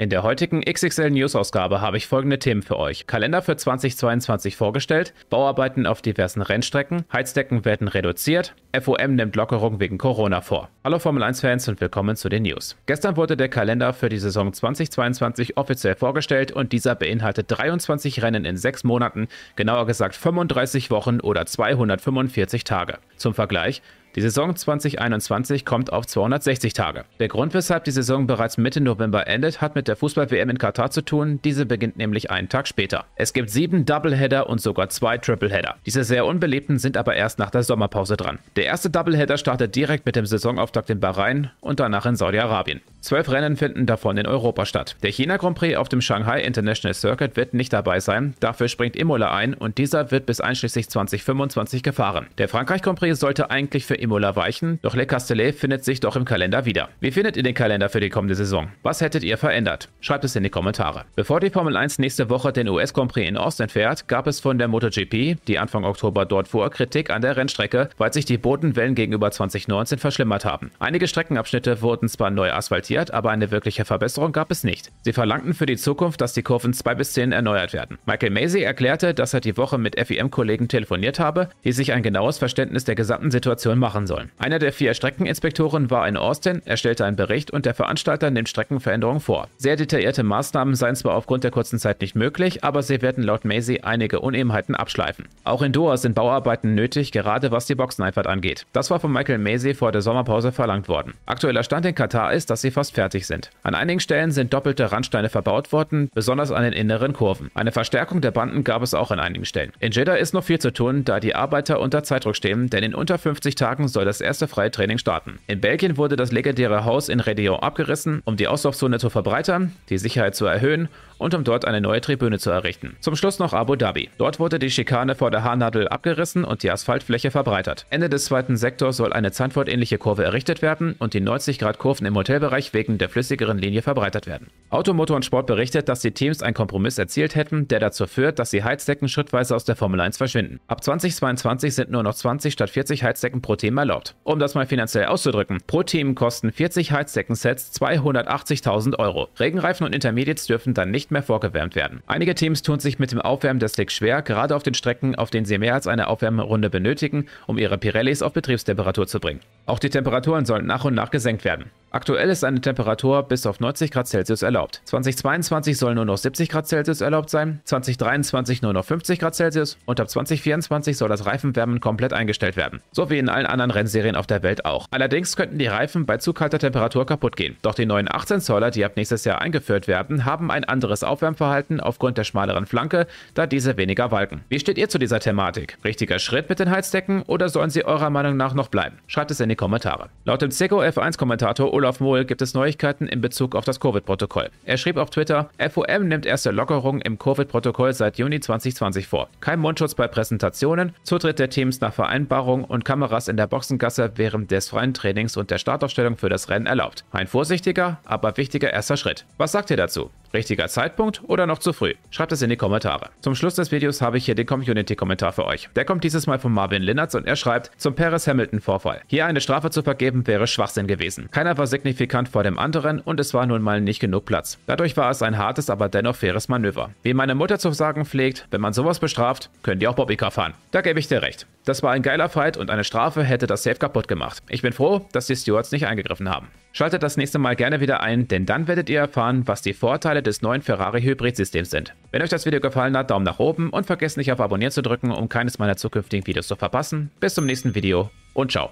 In der heutigen XXL News Ausgabe habe ich folgende Themen für euch. Kalender für 2022 vorgestellt, Bauarbeiten auf diversen Rennstrecken, Heizdecken werden reduziert, FOM nimmt Lockerung wegen Corona vor. Hallo Formel 1 Fans und willkommen zu den News. Gestern wurde der Kalender für die Saison 2022 offiziell vorgestellt und dieser beinhaltet 23 Rennen in 6 Monaten, genauer gesagt 35 Wochen oder 245 Tage. Zum Vergleich, die Saison 2021 kommt auf 260 Tage. Der Grund, weshalb die Saison bereits Mitte November endet, hat mit der Fußball-WM in Katar zu tun. Diese beginnt nämlich einen Tag später. Es gibt sieben Doubleheader und sogar zwei Tripleheader. Diese sehr unbeliebten sind aber erst nach der Sommerpause dran. Der erste Doubleheader startet direkt mit dem Saisonauftakt in Bahrain und danach in Saudi-Arabien. Zwölf Rennen finden davon in Europa statt. Der China Grand Prix auf dem Shanghai International Circuit wird nicht dabei sein, dafür springt Imola ein und dieser wird bis einschließlich 2025 gefahren. Der Frankreich Grand Prix sollte eigentlich für Imola weichen, doch Le Castellet findet sich doch im Kalender wieder. Wie findet ihr den Kalender für die kommende Saison? Was hättet ihr verändert? Schreibt es in die Kommentare. Bevor die Formel 1 nächste Woche den US Grand Prix in Austin fährt, gab es von der MotoGP, die Anfang Oktober dort fuhr, Kritik an der Rennstrecke, weil sich die Bodenwellen gegenüber 2019 verschlimmert haben. Einige Streckenabschnitte wurden zwar neu asphaltiert, konstatiert, aber eine wirkliche Verbesserung gab es nicht. Sie verlangten für die Zukunft, dass die Kurven 2 bis 10 erneuert werden. Michael Macy erklärte, dass er die Woche mit fem kollegen telefoniert habe, die sich ein genaues Verständnis der gesamten Situation machen sollen. Einer der vier Streckeninspektoren war in Austin, er stellte einen Bericht und der Veranstalter nimmt Streckenveränderungen vor. Sehr detaillierte Maßnahmen seien zwar aufgrund der kurzen Zeit nicht möglich, aber sie werden laut Macy einige Unebenheiten abschleifen. Auch in Doha sind Bauarbeiten nötig, gerade was die Boxeneinfahrt angeht. Das war von Michael Macy vor der Sommerpause verlangt worden. Aktueller Stand in Katar ist, dass die fast fertig sind. An einigen Stellen sind doppelte Randsteine verbaut worden, besonders an den inneren Kurven. Eine Verstärkung der Banden gab es auch an einigen Stellen. In Jeddah ist noch viel zu tun, da die Arbeiter unter Zeitdruck stehen, denn in unter 50 Tagen soll das erste freie Training starten. In Belgien wurde das legendäre Haus in Redion abgerissen, um die Auslaufzone zu verbreitern, die Sicherheit zu erhöhen und um dort eine neue Tribüne zu errichten. Zum Schluss noch Abu Dhabi. Dort wurde die Schikane vor der Haarnadel abgerissen und die Asphaltfläche verbreitert. Ende des zweiten Sektors soll eine Zandvoort-ähnliche Kurve errichtet werden und die 90-Grad-Kurven im Hotelbereich wegen der flüssigeren Linie verbreitert werden. Automotor und Sport berichtet, dass die Teams einen Kompromiss erzielt hätten, der dazu führt, dass die Heizdecken schrittweise aus der Formel 1 verschwinden. Ab 2022 sind nur noch 20 statt 40 Heizdecken pro Team erlaubt. Um das mal finanziell auszudrücken, pro Team kosten 40 Heizdeckensets 280.000 Euro. Regenreifen und Intermediates dürfen dann nicht mehr vorgewärmt werden. Einige Teams tun sich mit dem Aufwärmen des Slicks schwer, gerade auf den Strecken, auf denen sie mehr als eine Aufwärmerunde benötigen, um ihre Pirellis auf Betriebstemperatur zu bringen. Auch die Temperaturen sollen nach und nach gesenkt werden. Aktuell ist eine Temperatur bis auf 90 Grad Celsius erlaubt. 2022 soll nur noch 70 Grad Celsius erlaubt sein, 2023 nur noch 50 Grad Celsius und ab 2024 soll das Reifenwärmen komplett eingestellt werden. So wie in allen anderen Rennserien auf der Welt auch. Allerdings könnten die Reifen bei zu kalter Temperatur kaputt gehen. Doch die neuen 18 Zoller, die ab nächstes Jahr eingeführt werden, haben ein anderes Aufwärmverhalten aufgrund der schmaleren Flanke, da diese weniger walken. Wie steht ihr zu dieser Thematik? Richtiger Schritt mit den Heizdecken oder sollen sie eurer Meinung nach noch bleiben? Schreibt es in die Kommentare. Laut dem Seco F1-Kommentator Olaf Mohl gibt es Neuigkeiten in Bezug auf das Covid-Protokoll. Er schrieb auf Twitter, FOM nimmt erste Lockerungen im Covid-Protokoll seit Juni 2020 vor. Kein Mundschutz bei Präsentationen, Zutritt der Teams nach Vereinbarung und Kameras in der Boxengasse während des freien Trainings und der Startaufstellung für das Rennen erlaubt. Ein vorsichtiger, aber wichtiger erster Schritt. Was sagt ihr dazu? Richtiger Zeitpunkt oder noch zu früh? Schreibt es in die Kommentare. Zum Schluss des Videos habe ich hier den Community-Kommentar für euch. Der kommt dieses Mal von Marvin Linnertz und er schreibt, zum Paris-Hamilton-Vorfall. Hier eine Strafe zu vergeben wäre Schwachsinn gewesen. Keiner war signifikant vor dem anderen und es war nun mal nicht genug Platz. Dadurch war es ein hartes, aber dennoch faires Manöver. Wie meine Mutter zu sagen pflegt, wenn man sowas bestraft, können die auch Bobbycar fahren. Da gebe ich dir recht. Das war ein geiler Fight und eine Strafe hätte das Safe kaputt gemacht. Ich bin froh, dass die Stewards nicht eingegriffen haben. Schaltet das nächste Mal gerne wieder ein, denn dann werdet ihr erfahren, was die Vorteile des neuen Ferrari Hybrid-Systems sind. Wenn euch das Video gefallen hat, Daumen nach oben und vergesst nicht auf Abonnieren zu drücken, um keines meiner zukünftigen Videos zu verpassen. Bis zum nächsten Video und ciao.